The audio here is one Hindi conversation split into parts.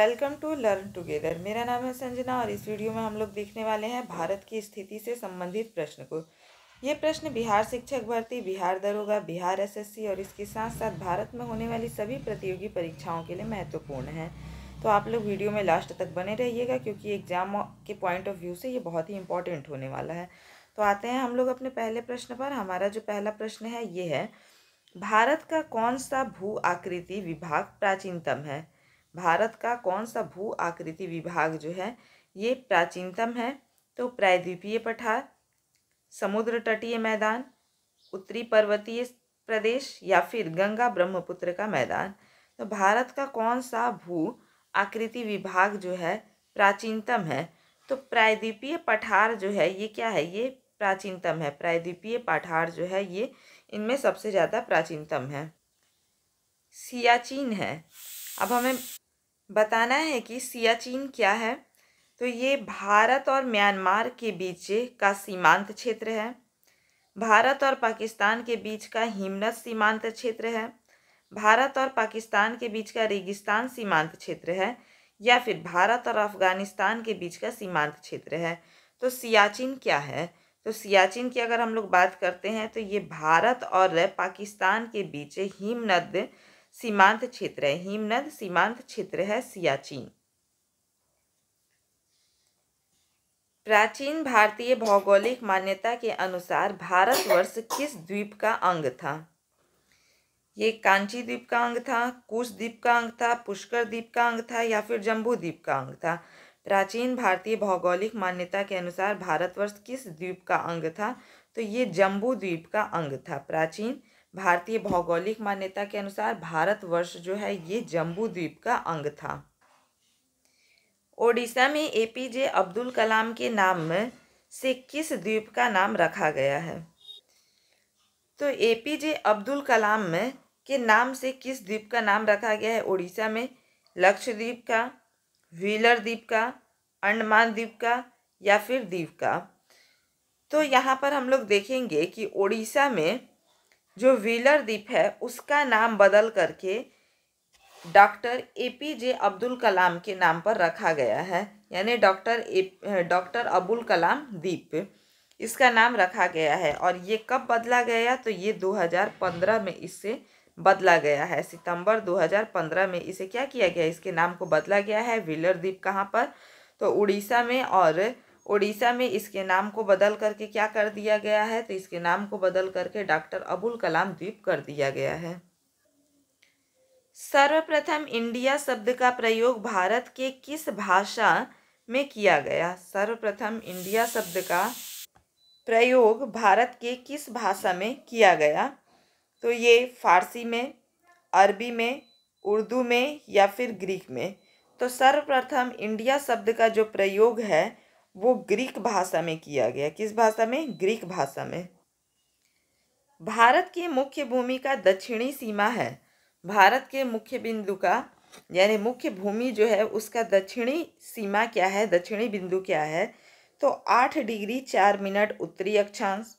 वेलकम टू लर्न टुगेदर मेरा नाम है संजना और इस वीडियो में हम लोग देखने वाले हैं भारत की स्थिति से संबंधित प्रश्न को ये प्रश्न बिहार शिक्षक भर्ती बिहार दरोगा बिहार एसएससी और इसके साथ साथ भारत में होने वाली सभी प्रतियोगी परीक्षाओं के लिए महत्वपूर्ण है तो आप लोग वीडियो में लास्ट तक बने रहिएगा क्योंकि एग्जाम के पॉइंट ऑफ व्यू से ये बहुत ही इंपॉर्टेंट होने वाला है तो आते हैं हम लोग अपने पहले प्रश्न पर हमारा जो पहला प्रश्न है ये है भारत का कौन सा भू आकृति विभाग प्राचीनतम है भारत का कौन सा भू आकृति विभाग जो है ये प्राचीनतम है तो प्रायद्वीपीय पठार समुद्र तटीय मैदान उत्तरी पर्वतीय प्रदेश या फिर गंगा ब्रह्मपुत्र का मैदान तो भारत का कौन सा भू आकृति विभाग जो है प्राचीनतम है तो प्रायद्वीपीय पठार जो है ये क्या है ये प्राचीनतम है प्रायद्वीपीय पठार जो है ये इनमें सबसे ज़्यादा प्राचीनतम है सियाचिन है अब हमें बताना है कि सियाचिन क्या है तो ये भारत और म्यांमार के बीच का सीमांत क्षेत्र है भारत और पाकिस्तान के बीच का हिमनद सीमांत क्षेत्र है भारत और पाकिस्तान के बीच का रेगिस्तान सीमांत क्षेत्र है या फिर भारत और अफगानिस्तान के बीच का सीमांत क्षेत्र है तो सियाचिन क्या है तो सियाचिन की अगर हम लोग बात करते हैं तो ये भारत और पाकिस्तान के बीच हिमनद सीमांत क्षेत्र है हिमनद सीमांत क्षेत्र है सियाचिन प्राचीन भारतीय भौगोलिक मान्यता के अनुसार भारतवर्ष किस द्वीप का अंग था ये कांची द्वीप का अंग था कुश द्वीप का अंग था पुष्कर द्वीप का अंग था या फिर जम्बू द्वीप का अंग था प्राचीन भारतीय भौगोलिक मान्यता के अनुसार भारतवर्ष किस द्वीप का अंग था तो ये जम्बू द्वीप का अंग था प्राचीन भारतीय भौगोलिक मान्यता के अनुसार भारतवर्ष जो है ये जम्बू द्वीप का अंग था ओडिशा में एपीजे अब्दुल कलाम के नाम से किस द्वीप का नाम रखा गया है तो एपीजे अब्दुल कलाम के नाम से किस द्वीप का नाम रखा गया है ओडिशा में लक्षद्वीप का व्हीलर द्वीप का अंडमान द्वीप का या फिर द्वीप का तो यहाँ पर हम लोग देखेंगे कि ओडिशा में जो व्हीलर द्वीप है उसका नाम बदल करके doctor A P J Abdul Kalam के नाम पर रखा गया है यानी doctor A doctor Abul Kalam द्वीप इसका नाम रखा गया है और ये कब बदला गया तो ये 2015 में इससे बदला गया है सितंबर 2015 में इसे क्या किया गया इसके नाम को बदला गया है व्हीलर द्वीप कहाँ पर तो उड़ीसा में और ओडिशा में इसके नाम को बदल करके क्या कर दिया गया है तो इसके नाम को बदल करके डॉक्टर अबुल कलाम द्वीप कर दिया गया है सर्वप्रथम इंडिया शब्द का प्रयोग भारत के किस भाषा में किया गया सर्वप्रथम इंडिया शब्द का प्रयोग भारत के किस भाषा में किया गया तो ये फारसी में अरबी में उर्दू में या फिर ग्रीक में तो सर्वप्रथम इंडिया शब्द का जो प्रयोग है वो ग्रीक भाषा में किया गया किस भाषा में ग्रीक भाषा में भारत की मुख्य भूमि का दक्षिणी सीमा है भारत के मुख्य बिंदु का यानी मुख्य भूमि जो है उसका दक्षिणी सीमा क्या है दक्षिणी बिंदु क्या है तो आठ डिग्री चार मिनट उत्तरी अक्षांश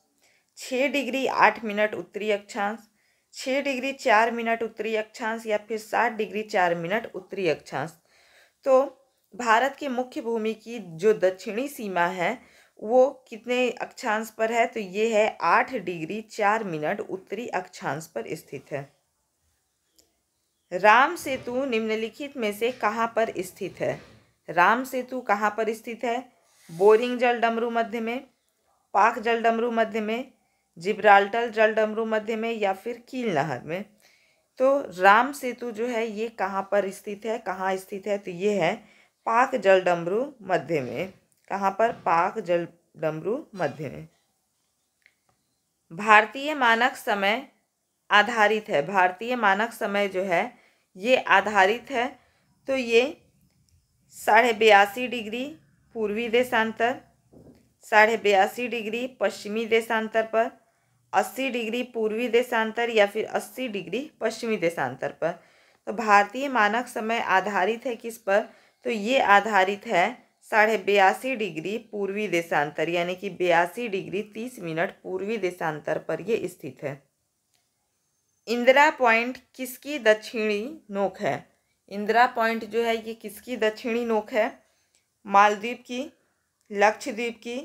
छः डिग्री आठ मिनट उत्तरी अक्षांश छः डिग्री चार मिनट उत्तरी अक्षांश या फिर सात डिग्री चार मिनट उत्तरी अक्षांश तो भारत के मुख्य भूमि की जो दक्षिणी सीमा है वो कितने अक्षांश पर है तो ये है आठ डिग्री चार मिनट उत्तरी अक्षांश पर स्थित है राम सेतु निम्नलिखित में से कहाँ पर स्थित है राम सेतु कहाँ पर स्थित है बोरिंग जल डमरू मध्य में पाक जल डमरू मध्य में जिब्राल्टल जल डमरू मध्य में या फिर कील नहर में तो राम सेतु जो है ये कहाँ पर स्थित है कहाँ स्थित है तो ये है पाक जल डमरू मध्य में कहाँ पर पाक जल डमरू मध्य में भारतीय मानक समय आधारित है भारतीय मानक समय जो है ये आधारित है तो ये साढ़े बयासी डिग्री पूर्वी देशांतर साढ़े बयासी डिग्री पश्चिमी देशांतर पर अस्सी डिग्री पूर्वी देशांतर या फिर अस्सी डिग्री पश्चिमी देशांतर पर तो भारतीय मानक समय आधारित है किस पर तो ये आधारित है साढ़े बयासी डिग्री पूर्वी देशांतर यानी कि बयासी डिग्री तीस मिनट पूर्वी देशांतर पर ये स्थित है इंदिरा पॉइंट किसकी दक्षिणी नोक है इंदिरा पॉइंट जो है ये किसकी दक्षिणी नोक है मालद्वीप की लक्षद्वीप की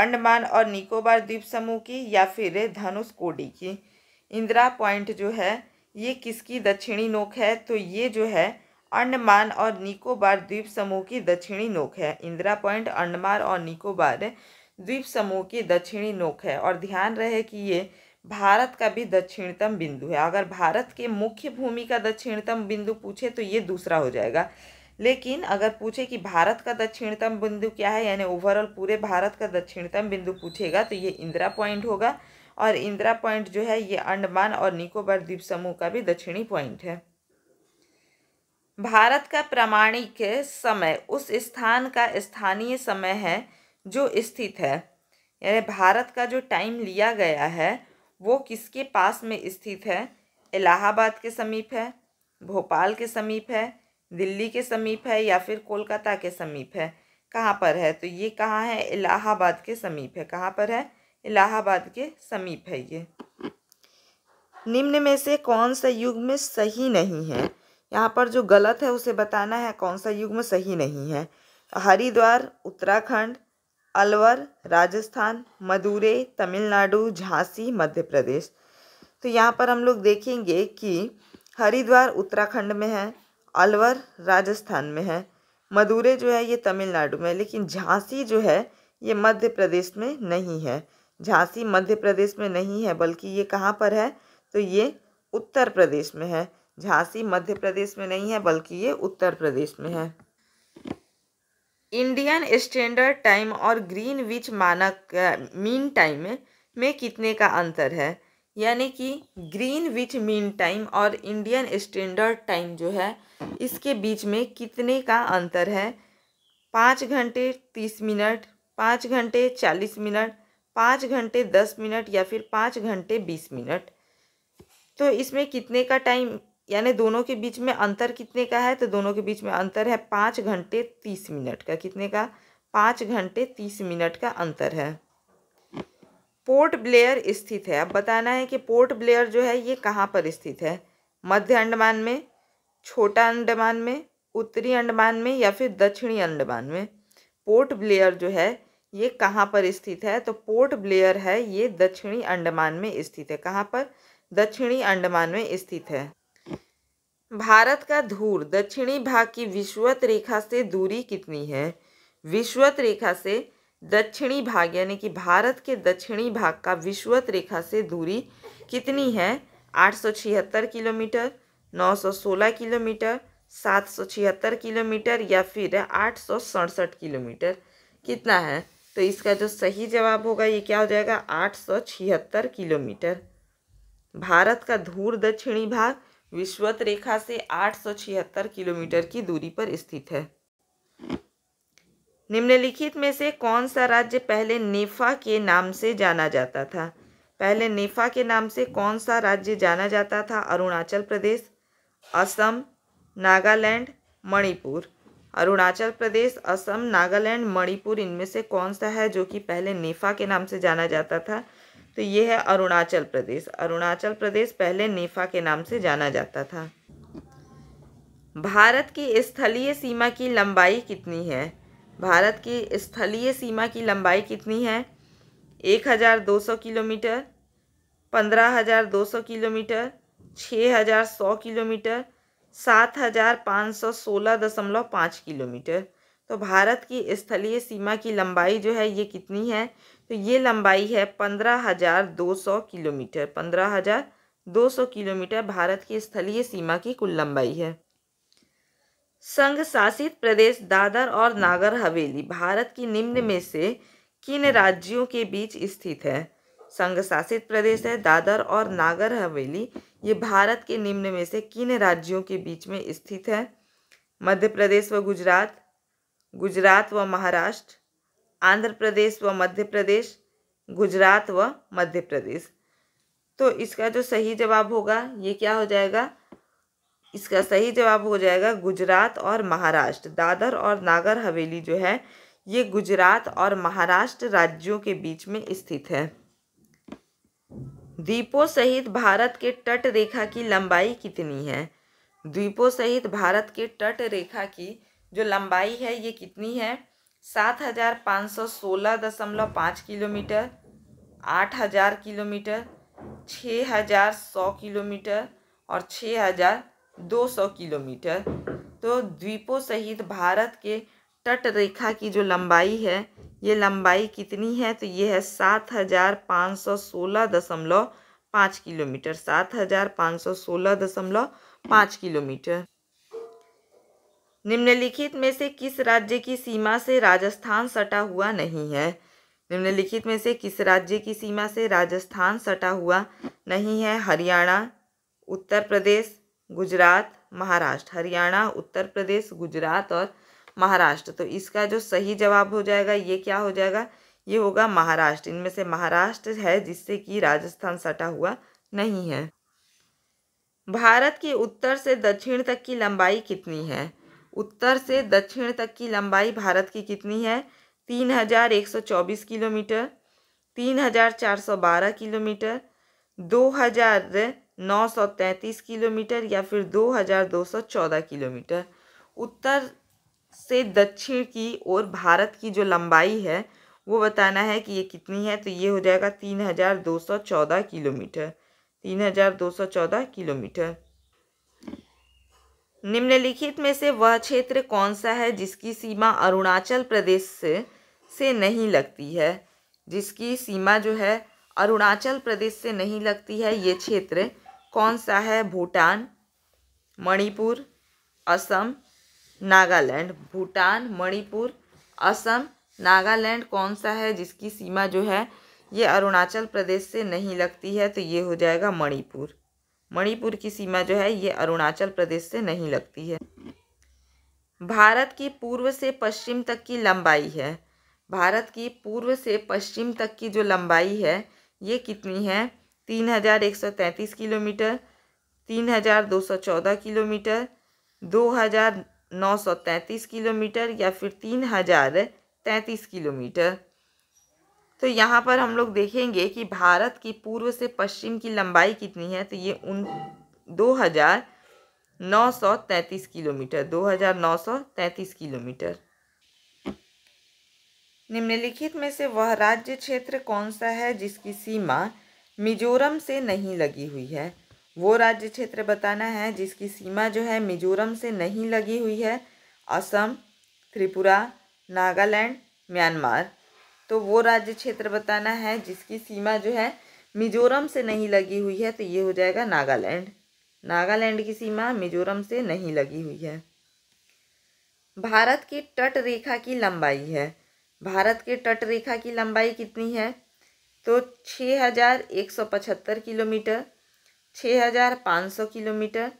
अंडमान और निकोबार द्वीप समूह की या फिर धनुष कोडी की इंदिरा पॉइंट जो है ये किसकी दक्षिणी नोक है तो ये जो है अंडमान और निकोबार द्वीप समूह की दक्षिणी नोक है इंदिरा पॉइंट अंडमान और निकोबार द्वीप समूह की दक्षिणी नोक है और ध्यान रहे कि ये भारत का भी दक्षिणतम बिंदु है अगर भारत के मुख्य भूमि का दक्षिणतम बिंदु पूछे तो ये दूसरा हो जाएगा लेकिन अगर पूछे कि भारत का दक्षिणतम बिंदु क्या है यानी ओवरऑल पूरे भारत का दक्षिणतम बिंदु पूछेगा तो ये इंदिरा पॉइंट होगा और इंदिरा पॉइंट जो है ये अंडमान और निकोबार द्वीप समूह का भी दक्षिणी पॉइंट है भारत का प्रमाणिक समय उस स्थान का स्थानीय समय है जो स्थित है यानी भारत का जो टाइम लिया गया है वो किसके पास में स्थित है इलाहाबाद के समीप है भोपाल के समीप है दिल्ली के समीप है या फिर कोलकाता के समीप है कहाँ पर है तो ये कहाँ है इलाहाबाद के समीप है कहाँ पर है इलाहाबाद के समीप है ये निम्न में से कौन सा युग में सही नहीं है यहाँ पर जो गलत है उसे बताना है कौन सा युग्म सही नहीं है हरिद्वार उत्तराखंड अलवर राजस्थान मदुरे तमिलनाडु झांसी मध्य प्रदेश तो यहाँ पर हम लोग देखेंगे कि हरिद्वार उत्तराखंड में है अलवर राजस्थान में है मदुरे जो है ये तमिलनाडु में लेकिन झांसी जो है ये मध्य प्रदेश में नहीं है झांसी मध्य प्रदेश में नहीं है बल्कि ये कहाँ पर है तो ये उत्तर प्रदेश में है झांसी मध्य प्रदेश में नहीं है बल्कि ये उत्तर प्रदेश में है इंडियन स्टैंडर्ड टाइम और ग्रीन विच मानक मीन टाइम में कितने का अंतर है यानी कि ग्रीन विच मीन टाइम और इंडियन स्टैंडर्ड टाइम जो है इसके बीच में कितने का अंतर है पाँच घंटे तीस मिनट पाँच घंटे चालीस मिनट पाँच घंटे दस मिनट या फिर पाँच घंटे बीस मिनट तो इसमें कितने का टाइम यानी दोनों के बीच में अंतर कितने का है तो दोनों के बीच में अंतर है पाँच घंटे तीस मिनट का कितने का पाँच घंटे तीस मिनट का अंतर है पोर्ट ब्लेयर स्थित है अब बताना है कि पोर्ट ब्लेयर जो है ये कहाँ पर स्थित है मध्य अंडमान में छोटा अंडमान में उत्तरी अंडमान में या फिर दक्षिणी अंडमान में पोर्ट ब्लेयर जो है ये कहाँ पर स्थित है तो पोर्ट ब्लेयर है ये दक्षिणी अंडमान में स्थित है कहाँ पर दक्षिणी अंडमान में स्थित है भारत का धूर दक्षिणी भाग की विश्वत रेखा से दूरी कितनी है विश्वत रेखा से दक्षिणी भाग यानी कि भारत के दक्षिणी भाग का विश्वत रेखा से दूरी कितनी है आठ किलोमीटर 916 किलोमीटर छिहत्तर किलोमीटर या फिर आठ किलोमीटर कितना है तो इसका जो सही जवाब होगा ये क्या हो जाएगा आठ किलोमीटर भारत का धूर दक्षिणी भाग विश्वत रेखा से आठ किलोमीटर की दूरी पर स्थित है निम्नलिखित में से कौन सा राज्य पहले नेफा के नाम से जाना जाता था पहले नेफा के नाम से कौन सा राज्य जाना जाता था अरुणाचल प्रदेश असम नागालैंड मणिपुर अरुणाचल प्रदेश असम नागालैंड मणिपुर इनमें से कौन सा है जो कि पहले नेफा के नाम से जाना जाता था तो ये है अरुणाचल प्रदेश अरुणाचल प्रदेश पहले नेफा के नाम से जाना जाता था भारत की स्थलीय सीमा की लंबाई कितनी है भारत की स्थलीय सीमा की लंबाई कितनी है एक हज़ार दो सौ किलोमीटर पंद्रह हज़ार दो सौ किलोमीटर छः हज़ार सौ किलोमीटर सात हज़ार पाँच सौ सोलह दशमलव पाँच किलोमीटर तो भारत की स्थलीय सीमा की लंबाई जो है ये कितनी है तो ये लंबाई है पंद्रह हज़ार दो सौ किलोमीटर पंद्रह हज़ार दो सौ किलोमीटर भारत की स्थलीय सीमा की कुल लंबाई है संघ शासित प्रदेश दादर और नागर हवेली भारत की निम्न में से किन राज्यों के बीच स्थित है संघ शासित प्रदेश है दादर और नागर हवेली ये भारत के निम्न में से किन राज्यों के बीच में स्थित है मध्य प्रदेश व गुजरात गुजरात व महाराष्ट्र आंध्र प्रदेश व मध्य प्रदेश गुजरात व मध्य प्रदेश तो इसका जो सही जवाब होगा ये क्या हो जाएगा इसका सही जवाब हो जाएगा गुजरात और महाराष्ट्र दादर और नागर हवेली जो है ये गुजरात और महाराष्ट्र राज्यों के बीच में स्थित है द्वीपों सहित भारत के तट रेखा की लंबाई कितनी है द्वीपों सहित भारत के तट रेखा की जो लंबाई है ये कितनी है सात हज़ार पाँच सौ सोलह दशमलव पाँच किलोमीटर आठ हज़ार किलोमीटर छः हज़ार सौ किलोमीटर और छः हज़ार दो सौ किलोमीटर तो द्वीपों सहित भारत के तट रेखा की जो लंबाई है ये लंबाई कितनी है तो ये है सात हज़ार पाँच सौ सोलह दशमलव पाँच किलोमीटर सात हज़ार पाँच सौ सोलह दशमलव पाँच किलोमीटर निम्नलिखित में से किस राज्य की सीमा से राजस्थान सटा हुआ नहीं है निम्नलिखित में से किस राज्य की सीमा से राजस्थान सटा हुआ नहीं है हरियाणा उत्तर प्रदेश गुजरात महाराष्ट्र हरियाणा उत्तर प्रदेश गुजरात और महाराष्ट्र तो इसका जो सही जवाब हो जाएगा ये क्या हो जाएगा ये होगा महाराष्ट्र इनमें से महाराष्ट्र है जिससे कि राजस्थान सटा हुआ नहीं है भारत की उत्तर से दक्षिण तक की लंबाई कितनी है उत्तर से दक्षिण तक की लंबाई भारत की कितनी है तीन हजार एक सौ चौबीस किलोमीटर तीन हजार चार सौ बारह किलोमीटर दो हजार नौ सौ तैंतीस किलोमीटर या फिर दो हजार दो सौ चौदह किलोमीटर उत्तर से दक्षिण की ओर भारत की जो लंबाई है वो बताना है कि ये कितनी है तो ये हो जाएगा तीन हजार दो सौ चौदह किलोमीटर तीन हजार दो सौ चौदह किलोमीटर निम्नलिखित में से वह क्षेत्र कौन सा है जिसकी सीमा अरुणाचल प्रदेश से से नहीं लगती है जिसकी सीमा जो है अरुणाचल प्रदेश से नहीं लगती है ये क्षेत्र कौन सा है भूटान मणिपुर असम नागालैंड भूटान मणिपुर असम नागालैंड कौन सा है जिसकी सीमा जो है ये अरुणाचल प्रदेश से नहीं लगती है तो ये हो जाएगा मणिपुर मणिपुर की सीमा जो है ये अरुणाचल प्रदेश से नहीं लगती है भारत की पूर्व से पश्चिम तक की लंबाई है भारत की पूर्व से पश्चिम तक की जो लंबाई है ये कितनी है तीन हज़ार एक सौ तैंतीस किलोमीटर तीन हज़ार दो सौ चौदह किलोमीटर दो हज़ार नौ सौ तैंतीस किलोमीटर या फिर तीन हज़ार तैंतीस किलोमीटर तो यहाँ पर हम लोग देखेंगे कि भारत की पूर्व से पश्चिम की लंबाई कितनी है तो ये उन दो हज़ार नौ सौ तैंतीस किलोमीटर दो हज़ार नौ सौ तैंतीस किलोमीटर निम्नलिखित में से वह राज्य क्षेत्र कौन सा है जिसकी सीमा मिजोरम से नहीं लगी हुई है वो राज्य क्षेत्र बताना है जिसकी सीमा जो है मिजोरम से नहीं लगी हुई है असम त्रिपुरा नागालैंड म्यांमार तो वो राज्य क्षेत्र बताना है जिसकी सीमा जो है मिजोरम से नहीं लगी हुई है तो ये हो जाएगा नागालैंड नागालैंड की सीमा मिजोरम से नहीं लगी हुई है भारत की तट रेखा की लंबाई है भारत के तट रेखा की लंबाई कितनी है तो छः हज़ार एक सौ पचहत्तर किलोमीटर छः हज़ार पाँच सौ किलोमीटर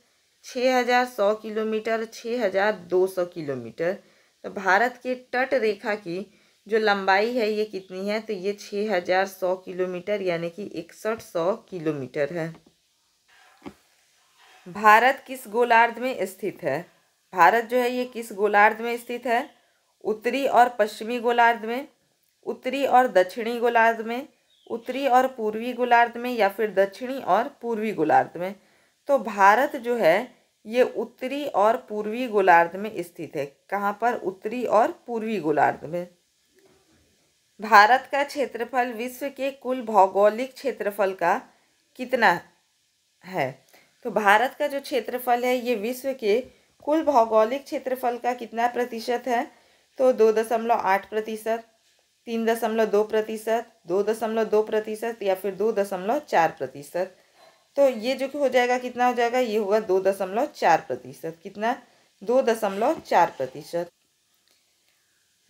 छः हज़ार सौ किलोमीटर छः हज़ार दो सौ किलोमीटर तो भारत के तट रेखा की जो लंबाई है ये कितनी है तो ये छः हज़ार सौ किलोमीटर यानी कि इकसठ सौ किलोमीटर है भारत किस गोलार्ध में स्थित है भारत जो है ये किस गोलार्ध में स्थित है उत्तरी और पश्चिमी गोलार्ध में उत्तरी और दक्षिणी गोलार्ध में उत्तरी और पूर्वी गोलार्ध में या फिर दक्षिणी और पूर्वी गोलार्ध में तो भारत जो है ये उत्तरी और पूर्वी गोलार्ध में स्थित है कहाँ पर उत्तरी और पूर्वी गोलार्ध में भारत का क्षेत्रफल विश्व के कुल भौगोलिक क्षेत्रफल का कितना है तो भारत का जो क्षेत्रफल है ये विश्व के कुल भौगोलिक क्षेत्रफल का कितना प्रतिशत है तो दो दशमलव आठ प्रतिशत तीन दशमलव दो प्रतिशत दो दशमलव दो प्रतिशत या फिर दो दशमलव चार प्रतिशत तो ये जो हो जाएगा कितना हो जाएगा ये होगा दो दशमलव चार प्रतिशत कितना दो दशमलव चार प्रतिशत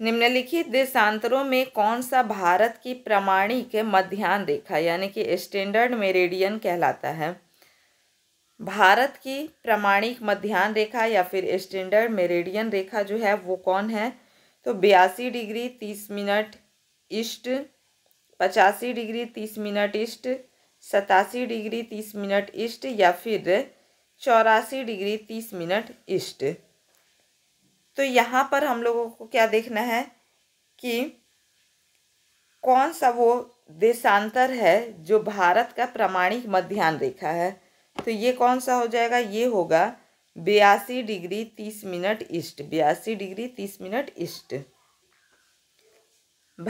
निम्नलिखित देशांतरों में कौन सा भारत की प्रमाणिक मध्यान्ह रेखा यानी कि स्टैंडर्ड मेरेडियन कहलाता है भारत की प्रमाणिक मध्यान्ह रेखा या फिर स्टैंडर्ड मेरेडियन रेखा जो है वो कौन है तो बयासी डिग्री तीस मिनट ईस्ट पचासी डिग्री तीस मिनट ईस्ट सतासी डिग्री तीस मिनट ईस्ट या फिर चौरासी डिग्री तीस मिनट ईस्ट तो यहाँ पर हम लोगों को क्या देखना है कि कौन सा वो देशांतर है जो भारत का प्रमाणिक मध्यान्ह रेखा है तो ये कौन सा हो जाएगा ये होगा बयासी डिग्री तीस मिनट ईस्ट बयासी डिग्री तीस मिनट ईस्ट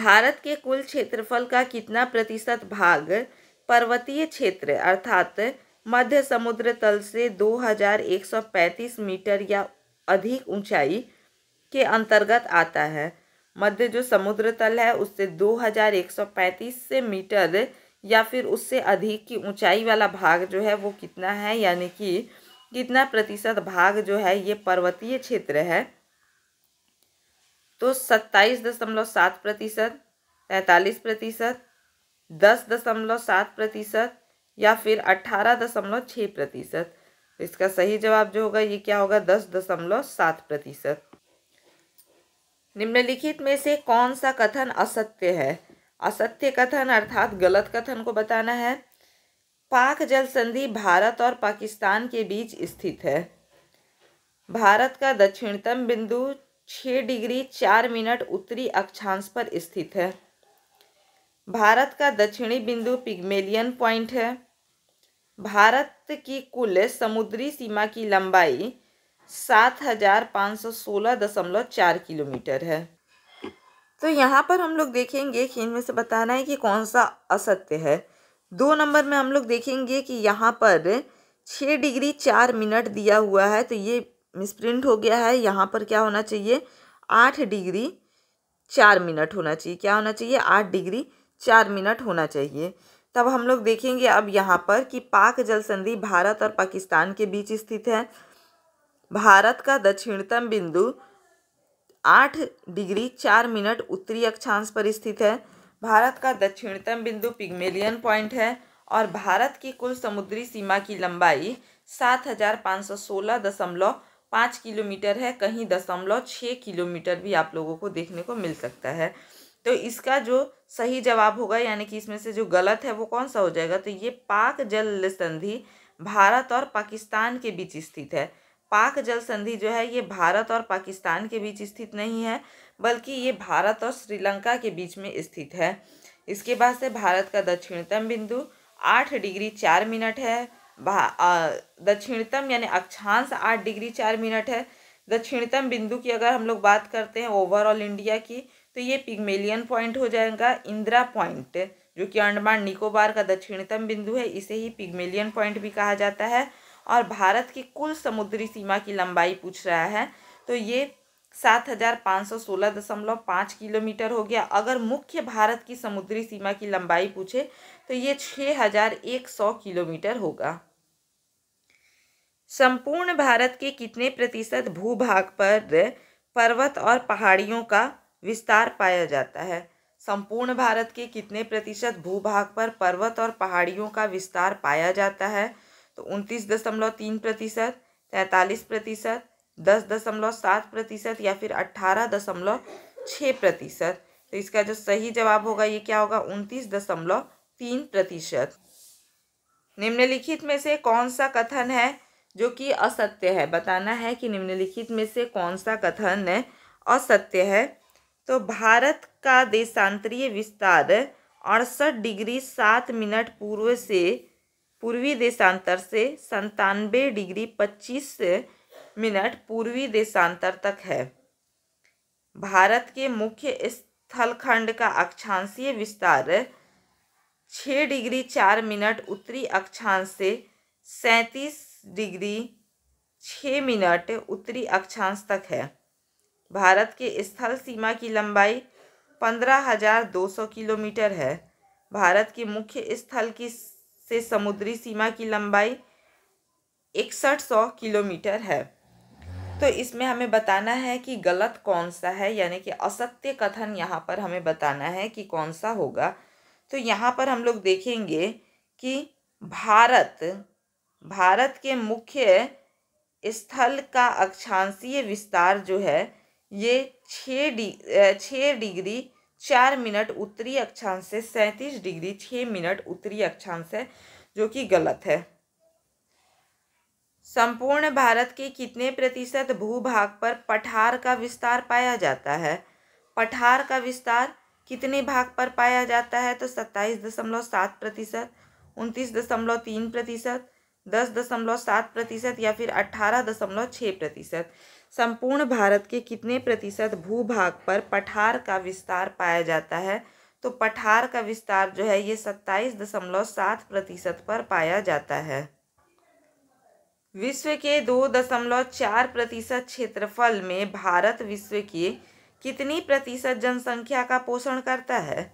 भारत के कुल क्षेत्रफल का कितना प्रतिशत भाग पर्वतीय क्षेत्र अर्थात मध्य समुद्र तल से दो हजार एक सौ पैंतीस मीटर या अधिक ऊंचाई के अंतर्गत आता है मध्य जो समुद्र तल है उससे 2135 से मीटर या फिर उससे अधिक की ऊंचाई वाला भाग जो है वो कितना है यानी कि कितना प्रतिशत भाग जो है ये पर्वतीय क्षेत्र है तो सत्ताईस दशमलव सात प्रतिशत तैंतालीस प्रतिशत दस दशमलव सात प्रतिशत या फिर अट्ठारह दशमलव छः प्रतिशत इसका सही जवाब जो होगा ये क्या होगा दस दशमलव सात प्रतिशत निम्नलिखित में से कौन सा कथन असत्य है असत्य कथन अर्थात गलत कथन को बताना है पाक जल संधि भारत और पाकिस्तान के बीच स्थित है भारत का दक्षिणतम बिंदु छः डिग्री चार मिनट उत्तरी अक्षांश पर स्थित है भारत का दक्षिणी बिंदु पिग्मेलियन पॉइंट है भारत की कुल समुद्री सीमा की लंबाई सात हज़ार पाँच सौ सोलह दशमलव चार किलोमीटर है तो यहाँ पर हम लोग देखेंगे कि इनमें से बताना है कि कौन सा असत्य है दो नंबर में हम लोग देखेंगे कि यहाँ पर छः डिग्री चार मिनट दिया हुआ है तो ये मिसप्रिंट हो गया है यहाँ पर क्या होना चाहिए आठ डिग्री चार मिनट होना चाहिए क्या होना चाहिए आठ डिग्री चार मिनट होना चाहिए तब हम लोग देखेंगे अब यहाँ पर कि पाक जल संधि भारत और पाकिस्तान के बीच स्थित है भारत का दक्षिणतम बिंदु आठ डिग्री चार मिनट उत्तरी अक्षांश पर स्थित है भारत का दक्षिणतम बिंदु पिग्मेलियन पॉइंट है और भारत की कुल समुद्री सीमा की लंबाई सात हजार पाँच सौ सोलह दशमलव पाँच किलोमीटर है कहीं दशमलव छः किलोमीटर भी आप लोगों को देखने को मिल सकता है तो इसका जो सही जवाब होगा यानी कि इसमें से जो गलत है वो कौन सा हो जाएगा तो ये पाक जल संधि भारत और पाकिस्तान के बीच स्थित है पाक जल संधि जो है ये भारत और पाकिस्तान के बीच स्थित नहीं है बल्कि ये भारत और श्रीलंका के बीच में स्थित है इसके बाद से भारत का दक्षिणतम बिंदु आठ डिग्री चार मिनट है दक्षिणतम यानी अक्षांश आठ डिग्री चार मिनट है दक्षिणतम बिंदु की अगर हम लोग बात करते हैं ओवरऑल इंडिया की तो ये पिगमेलियन पॉइंट हो जाएगा इंदिरा पॉइंट जो कि अंडमान निकोबार का दक्षिणतम बिंदु है इसे ही पिगमेलियन पॉइंट भी कहा जाता है और भारत की कुल समुद्री सीमा की लंबाई पूछ रहा है तो ये सात हजार पाँच सौ सोलह दशमलव पाँच किलोमीटर हो गया अगर मुख्य भारत की समुद्री सीमा की लंबाई पूछे तो ये छः हजार एक सौ किलोमीटर होगा संपूर्ण भारत के कितने प्रतिशत भूभाग पर पर्वत और पहाड़ियों का विस्तार पाया जाता है संपूर्ण भारत के कितने प्रतिशत भूभाग पर पर्वत और पहाड़ियों का विस्तार पाया जाता है तो उनतीस दशमलव तीन प्रतिशत तैंतालीस प्रतिशत दस दशमलव सात प्रतिशत या फिर अट्ठारह दशमलव छः प्रतिशत तो इसका जो सही जवाब होगा ये क्या होगा उनतीस दशमलव तीन प्रतिशत निम्नलिखित में से कौन सा कथन है जो कि असत्य है बताना है कि निम्नलिखित में से कौन सा कथन है असत्य है तो भारत का देशांतरीय विस्तार अड़सठ डिग्री सात मिनट पूर्व से पूर्वी देशांतर से संतानवे डिग्री पच्चीस मिनट पूर्वी देशांतर तक है भारत के मुख्य स्थलखंड का अक्षांशीय विस्तार छः डिग्री चार मिनट उत्तरी अक्षांश से सैंतीस डिग्री छः मिनट उत्तरी अक्षांश तक है भारत के स्थल सीमा की लंबाई पंद्रह हजार दो सौ किलोमीटर है भारत के मुख्य स्थल की से समुद्री सीमा की लंबाई इकसठ सौ किलोमीटर है तो इसमें हमें बताना है कि गलत कौन सा है यानी कि असत्य कथन यहाँ पर हमें बताना है कि कौन सा होगा तो यहाँ पर हम लोग देखेंगे कि भारत भारत के मुख्य स्थल का अक्षांशीय विस्तार जो है ये छः डिग्री छः डिग्री चार मिनट उत्तरी अक्षांश से सैंतीस डिग्री छः मिनट उत्तरी अक्षांश है जो कि गलत है संपूर्ण भारत के कितने प्रतिशत भूभाग पर पठार का विस्तार पाया जाता है पठार का विस्तार कितने भाग पर पाया जाता है तो सत्ताईस दशमलव सात प्रतिशत उनतीस दशमलव तीन प्रतिशत दस दशमलव सात प्रतिशत या फिर अट्ठारह दशमलव छः प्रतिशत संपूर्ण भारत के कितने प्रतिशत भूभाग पर पठार का विस्तार पाया जाता है तो पठार का विस्तार जो है ये सत्ताईस दशमलव सात प्रतिशत पर पाया जाता है विश्व के दो दशमलव चार प्रतिशत क्षेत्रफल में भारत विश्व की कितनी प्रतिशत जनसंख्या का पोषण करता है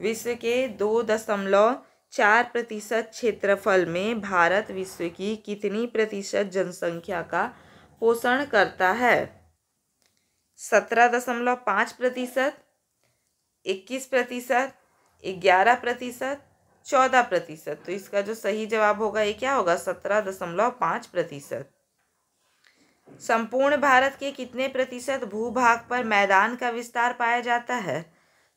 विश्व के दो दशमलव चार प्रतिशत क्षेत्रफल में भारत विश्व की कितनी प्रतिशत जनसंख्या का पोषण करता है सत्रह दशमलव पाँच प्रतिशत इक्कीस प्रतिशत ग्यारह प्रतिशत चौदह प्रतिशत तो इसका जो सही जवाब होगा ये क्या होगा सत्रह दशमलव पाँच प्रतिशत संपूर्ण भारत के कितने प्रतिशत भूभाग पर मैदान का विस्तार पाया जाता है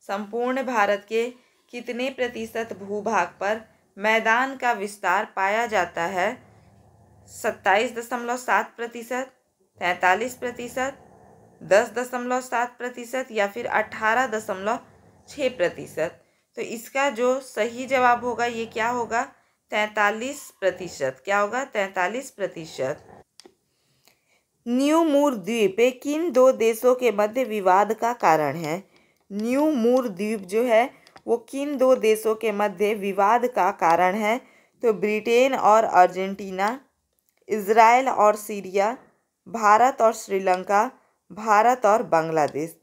संपूर्ण भारत के कितने प्रतिशत भूभाग पर मैदान का विस्तार पाया जाता है सत्ताईस दशमलव सात प्रतिशत तैंतालीस प्रतिशत दस दशमलव सात प्रतिशत या फिर अठारह दशमलव छः प्रतिशत तो इसका जो सही जवाब होगा ये क्या होगा तैंतालीस प्रतिशत क्या होगा तैंतालीस प्रतिशत न्यू मूर द्वीप किन दो देशों के मध्य विवाद का कारण है न्यू मूर द्वीप जो है वो किन दो देशों के मध्य विवाद का कारण है तो ब्रिटेन और अर्जेंटीना इसराइल और सीरिया भारत और श्रीलंका भारत और बांग्लादेश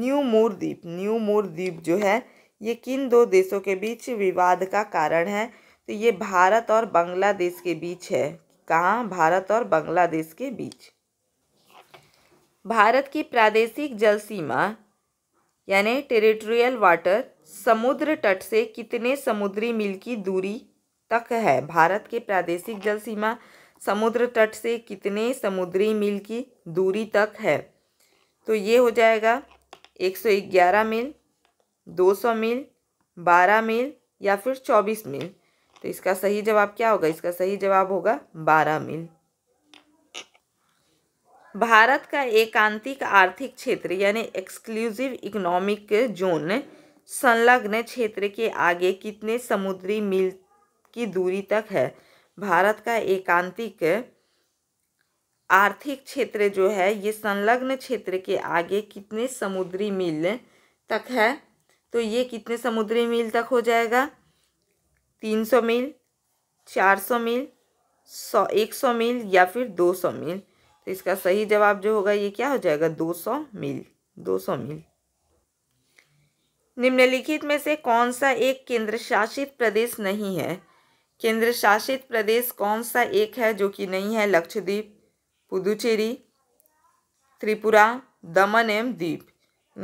न्यू मूर द्वीप न्यू मूर द्वीप जो है ये किन दो देशों के बीच विवाद का कारण है तो ये भारत और बांग्लादेश के बीच है कहाँ भारत और बांग्लादेश के बीच भारत की प्रादेशिक जल सीमा यानी टेरिटोरियल वाटर समुद्र तट से कितने समुद्री मील की दूरी तक है भारत के प्रादेशिक जल सीमा समुद्र तट से कितने समुद्री मील की दूरी तक है तो ये हो जाएगा एक सौ ग्यारह मील दो सौ मील बारह मील या फिर चौबीस मील तो इसका सही जवाब क्या होगा इसका सही जवाब होगा बारह मील भारत का एकांतिक आर्थिक क्षेत्र यानी एक्सक्लूसिव इकोनॉमिक जोन संलग्न क्षेत्र के आगे कितने समुद्री मील की दूरी तक है भारत का एकांतिक आर्थिक क्षेत्र जो है ये संलग्न क्षेत्र के आगे कितने समुद्री मील तक है तो ये कितने समुद्री मील तक हो जाएगा तीन सौ मील चार सौ मील सौ एक सौ मील या फिर दो सौ मील तो इसका सही जवाब जो होगा ये क्या हो जाएगा 200 मील 200 मील निम्नलिखित में से कौन सा एक केंद्र शासित प्रदेश नहीं है केंद्र शासित प्रदेश कौन सा एक है जो कि नहीं है लक्षद्वीप पुदुचेरी त्रिपुरा दमन एवं द्वीप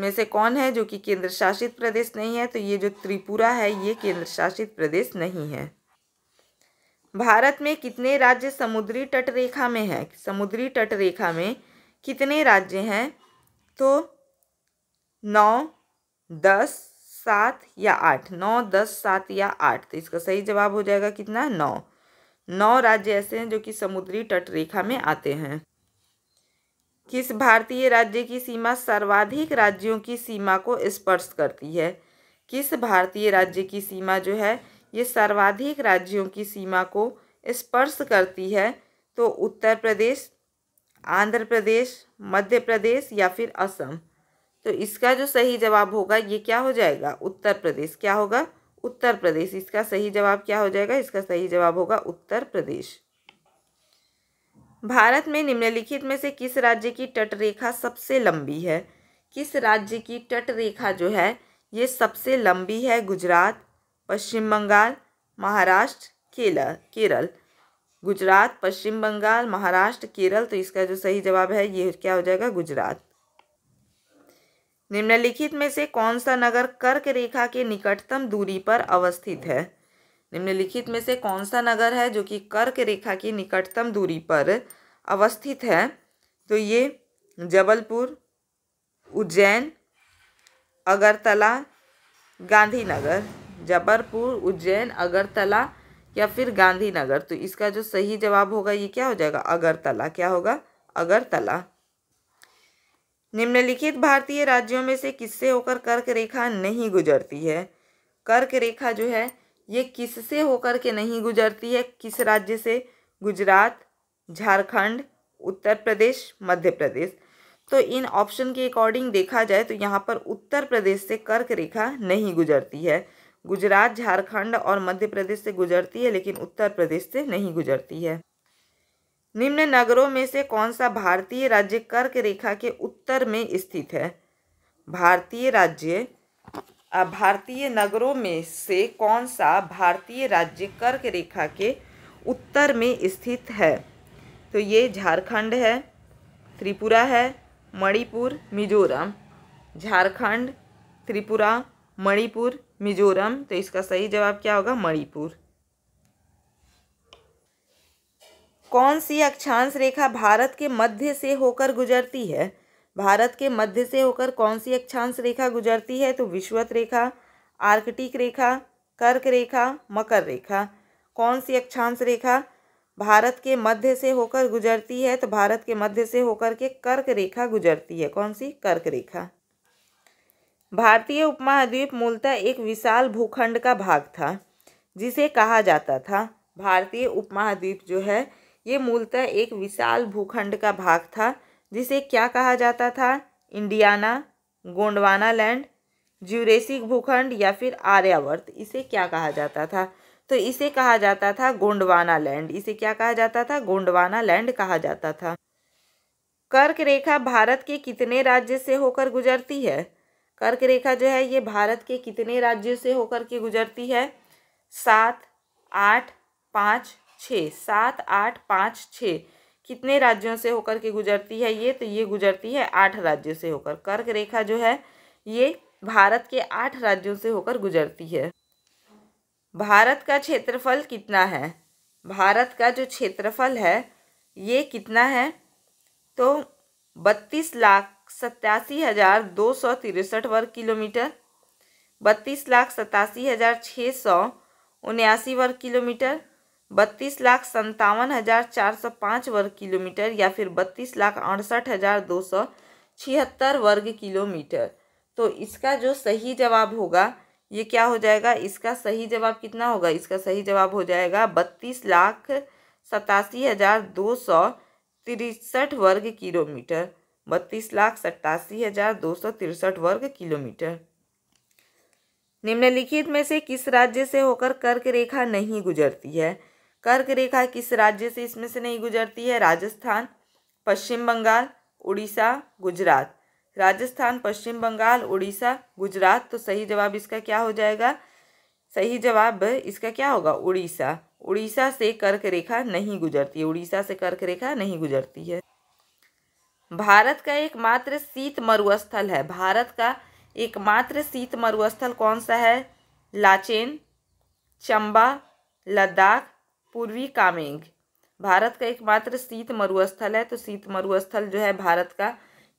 में से कौन है जो कि केंद्र शासित प्रदेश नहीं है तो ये जो त्रिपुरा है ये केंद्र शासित प्रदेश नहीं है भारत में कितने राज्य समुद्री तट रेखा में है समुद्री तट रेखा में कितने राज्य हैं तो नौ दस सात या आठ नौ दस सात या आठ तो इसका सही जवाब हो जाएगा कितना नौ नौ राज्य ऐसे हैं जो कि समुद्री तट रेखा में आते हैं किस भारतीय राज्य की सीमा सर्वाधिक राज्यों की सीमा को स्पर्श करती है किस भारतीय राज्य की सीमा जो है ये सर्वाधिक राज्यों की सीमा को स्पर्श करती है तो उत्तर प्रदेश आंध्र प्रदेश मध्य प्रदेश या फिर असम तो इसका जो सही जवाब होगा ये क्या हो जाएगा उत्तर प्रदेश क्या होगा उत्तर प्रदेश इसका सही जवाब क्या हो जाएगा इसका सही जवाब होगा उत्तर प्रदेश भारत में निम्नलिखित में से किस राज्य की तटरेखा सबसे लंबी है किस राज्य की तट रेखा जो है ये सबसे लंबी है गुजरात पश्चिम बंगाल महाराष्ट्र केरल केरल गुजरात पश्चिम बंगाल महाराष्ट्र केरल तो इसका जो सही जवाब है ये क्या हो जाएगा गुजरात निम्नलिखित में से कौन सा नगर कर्क रेखा के निकटतम दूरी पर अवस्थित है निम्नलिखित में से कौन सा नगर है जो कि कर्क रेखा की निकटतम दूरी पर अवस्थित है तो ये जबलपुर उज्जैन अगरतला गांधीनगर जबलपुर उज्जैन अगरतला या फिर गांधीनगर तो इसका जो सही जवाब होगा ये क्या हो जाएगा अगरतला क्या होगा अगरतला निम्नलिखित भारतीय राज्यों में से किससे होकर कर्क रेखा नहीं गुजरती है कर्क रेखा जो है ये किससे होकर के नहीं गुजरती है किस राज्य से गुजरात झारखंड उत्तर प्रदेश मध्य प्रदेश तो इन ऑप्शन के अकॉर्डिंग देखा जाए तो यहाँ पर उत्तर प्रदेश से कर्क रेखा नहीं गुजरती है गुजरात झारखंड और मध्य प्रदेश से गुजरती है लेकिन उत्तर प्रदेश से नहीं गुजरती है निम्न नगरों में से कौन सा भारतीय राज्य कर्क रेखा के उत्तर में स्थित है भारतीय राज्य भारतीय नगरों में से कौन सा भारतीय राज्य कर्क रेखा के उत्तर में स्थित है तो ये झारखंड है त्रिपुरा है मणिपुर मिजोरम झारखंड त्रिपुरा मणिपुर मिजोरम तो इसका सही जवाब क्या होगा मणिपुर कौन सी अक्षांश रेखा भारत के मध्य से होकर गुजरती है भारत के मध्य से होकर कौन सी अक्षांश रेखा गुजरती है तो विश्वत रेखा आर्कटिक रेखा कर्क रेखा मकर रेखा कौन सी अक्षांश रेखा भारत के मध्य से होकर गुजरती है तो भारत के मध्य से होकर के कर्क रेखा गुजरती है कौन सी कर्क रेखा भारतीय उपमहाद्वीप मूलतः एक विशाल भूखंड का भाग था जिसे कहा जाता था भारतीय उपमहाद्वीप जो है ये मूलतः एक विशाल भूखंड का भाग था जिसे क्या कहा जाता था इंडियाना गोंडवाना लैंड ज्यूरेसिक भूखंड या फिर आर्यावर्त इसे क्या कहा जाता था तो इसे कहा जाता था गोंडवाना लैंड इसे क्या कहा जाता था गोंडवाना लैंड कहा जाता था कर्क रेखा भारत के कितने राज्य से होकर गुजरती है कर्क रेखा जो है ये भारत के कितने राज्यों से होकर के गुजरती है सात आठ पाँच छः सात आठ पाँच छः कितने राज्यों से होकर के गुजरती है ये तो ये गुजरती है आठ राज्यों से होकर कर्क रेखा जो है ये भारत के आठ राज्यों से होकर गुजरती है भारत का क्षेत्रफल कितना है भारत का जो क्षेत्रफल है ये कितना है तो बत्तीस लाख सत्तासी हज़ार दो सौ तिरसठ वर्ग किलोमीटर बत्तीस लाख सतासी हज़ार छः सौ उन्यासी वर्ग किलोमीटर बत्तीस लाख संतावन हज़ार चार सौ पाँच वर्ग किलोमीटर या फिर बत्तीस लाख अड़सठ हज़ार दो सौ छिहत्तर वर्ग किलोमीटर तो इसका जो सही जवाब होगा ये क्या हो जाएगा इसका सही जवाब कितना होगा इसका सही जवाब हो जाएगा बत्तीस लाख सतासी हज़ार दो सौ तिरसठ वर्ग किलोमीटर बत्तीस लाख सत्तासी हज़ार दो सौ तिरसठ वर्ग किलोमीटर निम्नलिखित में से किस राज्य से होकर कर्क रेखा नहीं गुजरती है कर्क रेखा किस राज्य से इसमें से नहीं गुजरती है राजस्थान पश्चिम बंगाल उड़ीसा गुजरात राजस्थान पश्चिम बंगाल उड़ीसा गुजरात तो सही जवाब इसका क्या हो जाएगा सही जवाब इसका क्या होगा उड़ीसा उड़ीसा से कर्क रेखा नहीं गुजरती है उड़ीसा से कर्क रेखा नहीं गुजरती है भारत का एकमात्र शीत मरुस्थल है भारत का एकमात्र शीत मरुस्थल कौन सा है लाचेन चंबा लद्दाख पूर्वी कामेंग भारत का एकमात्र शीत मरुस्थल है तो शीत मरुस्थल जो है भारत का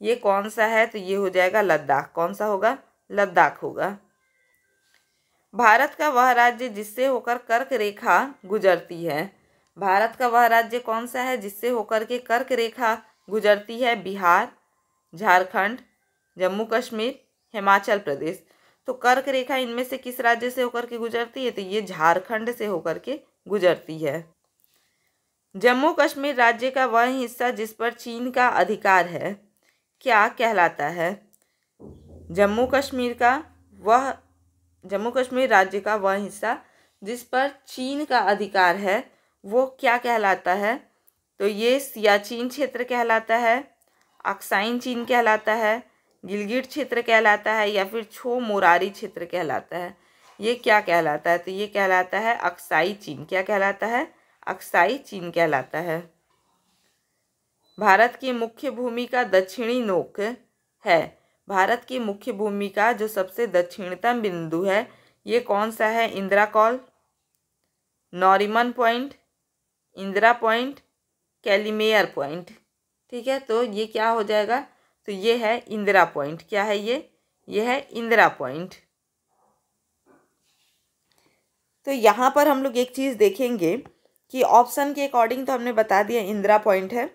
ये कौन सा है तो ये हो जाएगा लद्दाख कौन सा होगा लद्दाख होगा भारत का वह राज्य जिससे होकर कर्क रेखा गुजरती है भारत का वह राज्य कौन सा है जिससे होकर के कर्क रेखा गुजरती है बिहार झारखंड जम्मू कश्मीर हिमाचल प्रदेश तो कर्क रेखा इनमें से किस राज्य से होकर के गुजरती है तो ये झारखंड से होकर के गुजरती है जम्मू कश्मीर राज्य का वह हिस्सा जिस पर चीन का अधिकार है क्या कहलाता है जम्मू कश्मीर का वह जम्मू कश्मीर राज्य का वह हिस्सा जिस पर चीन का अधिकार है वो क्या कहलाता है तो ये सियाचिन क्षेत्र कहलाता है अक्साइन चीन कहलाता है गिलगिट क्षेत्र कहलाता है या फिर छो मोरारी क्षेत्र कहलाता है ये क्या कहलाता है तो ये कहलाता है अक्साई चीन क्या कहलाता है अक्साई चीन कहलाता है भारत की मुख्य भूमि का दक्षिणी नोक है भारत की मुख्य भूमि का जो सबसे दक्षिणतम बिंदु है ये कौन सा है इंदिरा कॉल नॉरिमन पॉइंट इंदिरा पॉइंट कैलीमेयर पॉइंट ठीक है तो ये क्या हो जाएगा तो ये है इंदिरा पॉइंट क्या है ये ये है इंदिरा पॉइंट तो यहाँ पर हम लोग एक चीज़ देखेंगे कि ऑप्शन के अकॉर्डिंग तो हमने बता दिया इंदिरा पॉइंट है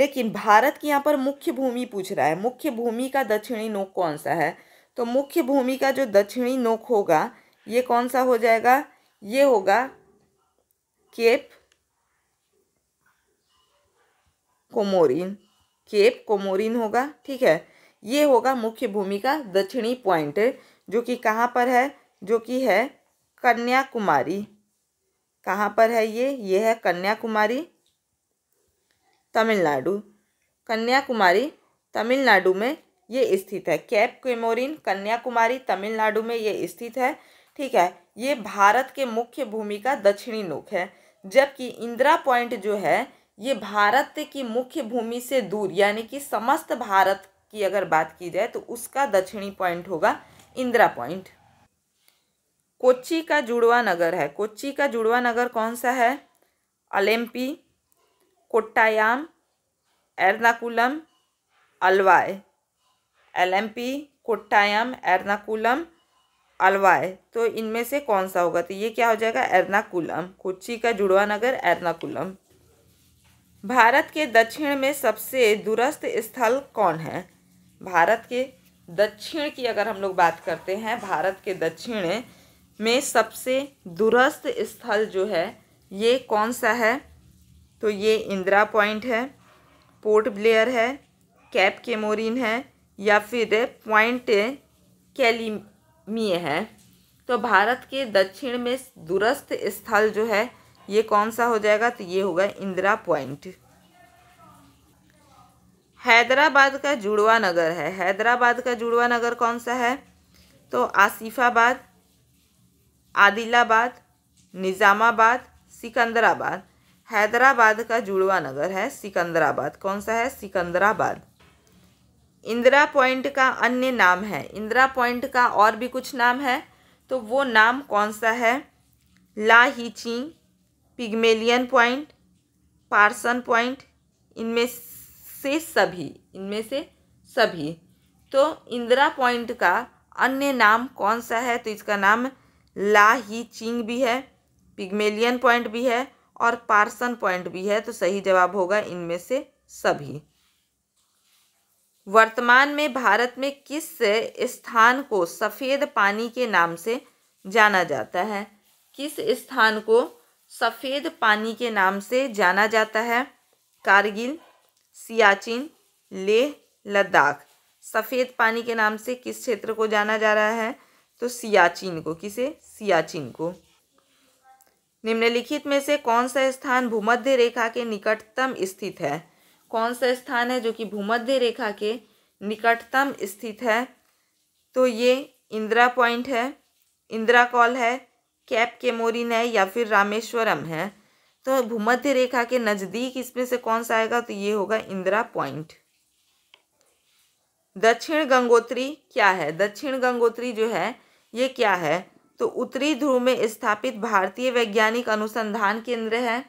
लेकिन भारत की यहाँ पर मुख्य भूमि पूछ रहा है मुख्य भूमि का दक्षिणी नोक कौन सा है तो मुख्य भूमि का जो दक्षिणी नोक होगा ये कौन सा हो जाएगा ये होगा केप कोमोरिन केप कोमोरिन होगा ठीक है ये होगा मुख्य भूमि का दक्षिणी पॉइंट जो कि कहाँ पर है जो कि है कन्याकुमारी कहाँ पर है ये ये है कन्याकुमारी तमिलनाडु कन्याकुमारी तमिलनाडु में ये स्थित है कैप कैमोरिन कन्याकुमारी तमिलनाडु में ये स्थित है ठीक है ये भारत के मुख्य भूमि का दक्षिणी नोक है जबकि इंदिरा पॉइंट जो है ये भारत की मुख्य भूमि से दूर यानी कि समस्त भारत की अगर बात की जाए तो उसका दक्षिणी पॉइंट होगा इंदिरा पॉइंट कोच्चि का जुड़वा नगर है कोच्चि का जुड़वा नगर कौन सा है अलेम्पी कोट्टायाम एर्नाकुलम अलवाय एलएमपी कोट्टायाम एर्नाकुलम अलवाय तो इनमें से कौन सा होगा तो ये क्या हो जाएगा एर्नाकुलम कोच्चि का जुड़वा नगर एर्नाकुलम भारत के दक्षिण में सबसे दूरस्थ स्थल कौन है भारत के दक्षिण की अगर हम लोग बात करते हैं भारत के दक्षिण में सबसे दूरस्थ स्थल जो है ये कौन सा है तो ये इंदिरा पॉइंट है पोर्ट ब्लेयर है कैप केमोरिन है या फिर पॉइंट कैलीमिय है तो भारत के दक्षिण में दूरस्थ स्थल जो है ये कौन सा हो जाएगा तो ये होगा इंदिरा पॉइंट हैदराबाद का जुड़वा नगर है हैदराबाद का जुड़वा नगर कौन सा है तो आसिफाबाद आदिलाबाद निज़ामाबाद सिकंदराबाद हैदराबाद का जुड़वा नगर है सिकंदराबाद कौन सा है सिकंदराबाद इंदिरा पॉइंट का अन्य नाम है इंदिरा पॉइंट का और भी कुछ नाम है तो वो नाम कौन सा है लाहीचिंग पिगमेलियन पॉइंट पार्सन पॉइंट इनमें से सभी इनमें से सभी तो इंदिरा पॉइंट का अन्य नाम कौन सा है तो इसका नाम ला ही चिंग भी है पिगमेलियन पॉइंट भी है और पार्सन पॉइंट भी है तो सही जवाब होगा इनमें से सभी वर्तमान में भारत में किस स्थान को सफ़ेद पानी के नाम से जाना जाता है किस स्थान को सफ़ेद पानी के नाम से जाना जाता है कारगिल सियाचिन लेह लद्दाख सफ़ेद पानी के नाम से किस क्षेत्र को जाना जा रहा है तो सियाचिन को किसे सियाचिन को निम्नलिखित में से कौन सा स्थान भूमध्य रेखा के निकटतम स्थित है कौन सा स्थान है जो कि भूमध्य रेखा के निकटतम स्थित है तो ये इंदिरा पॉइंट है इंदिरा कॉल है कैप केमोरिन है या फिर रामेश्वरम है तो भूमध्य रेखा के नज़दीक इसमें से कौन सा आएगा तो ये होगा इंदिरा पॉइंट दक्षिण गंगोत्री क्या है दक्षिण गंगोत्री जो है ये क्या है तो उत्तरी ध्रुव में स्थापित भारतीय वैज्ञानिक अनुसंधान केंद्र है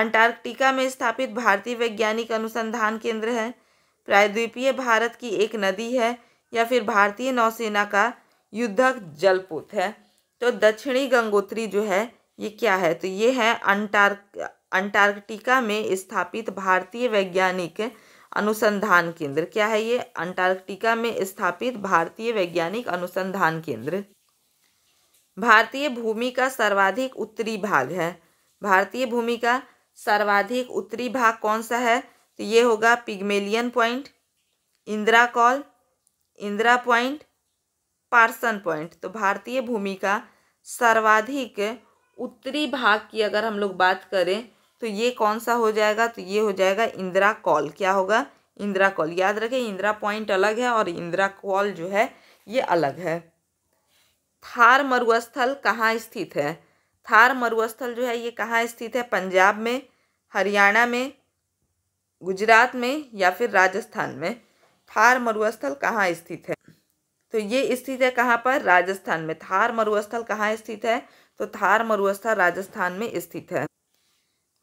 अंटार्कटिका में स्थापित भारतीय वैज्ञानिक अनुसंधान केंद्र है प्रायद्वीपीय भारत की एक नदी है या फिर भारतीय नौसेना का युद्धक जलपुत है तो दक्षिणी गंगोत्री जो है ये क्या है तो ये है अंटार्क अंटार्कटिका में स्थापित भारतीय वैज्ञानिक अनुसंधान केंद्र क्या है ये अंटार्कटिका में स्थापित भारतीय वैज्ञानिक अनुसंधान केंद्र भारतीय भूमि का सर्वाधिक उत्तरी भाग है भारतीय भूमि का सर्वाधिक उत्तरी भाग कौन सा है तो ये होगा पिग्मेलियन पॉइंट इंदिरा कॉल इंदिरा पॉइंट पार्सन पॉइंट तो भारतीय भूमि का सर्वाधिक उत्तरी भाग की अगर हम लोग बात करें तो ये कौन सा हो जाएगा तो ये हो जाएगा इंदिरा कॉल क्या होगा इंदिरा कॉल याद रखें इंदिरा पॉइंट अलग है और इंदिरा कॉल जो है ये अलग है थार मरुस्थल कहाँ स्थित है थार मरुस्थल जो है ये कहाँ स्थित है पंजाब में हरियाणा में गुजरात में या फिर राजस्थान में थार मरुस्थल कहाँ स्थित है तो ये स्थित है कहाँ पर राजस्थान में थार मरुस्थल कहाँ स्थित है तो थार मरुस्थल राजस्थान में स्थित है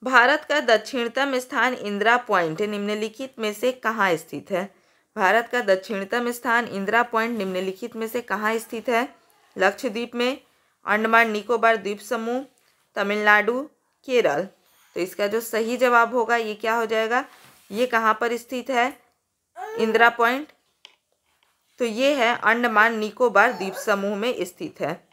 भारत का दक्षिणतम स्थान इंदिरा पॉइंट निम्नलिखित में से कहाँ स्थित है भारत का दक्षिणतम स्थान इंदिरा पॉइंट निम्नलिखित में से कहाँ स्थित है लक्षद्वीप में अंडमान निकोबार द्वीप समूह तमिलनाडु केरल तो इसका जो सही जवाब होगा ये क्या हो जाएगा ये कहाँ पर स्थित है इंदिरा पॉइंट तो ये है अंडमान निकोबार द्वीप समूह में स्थित है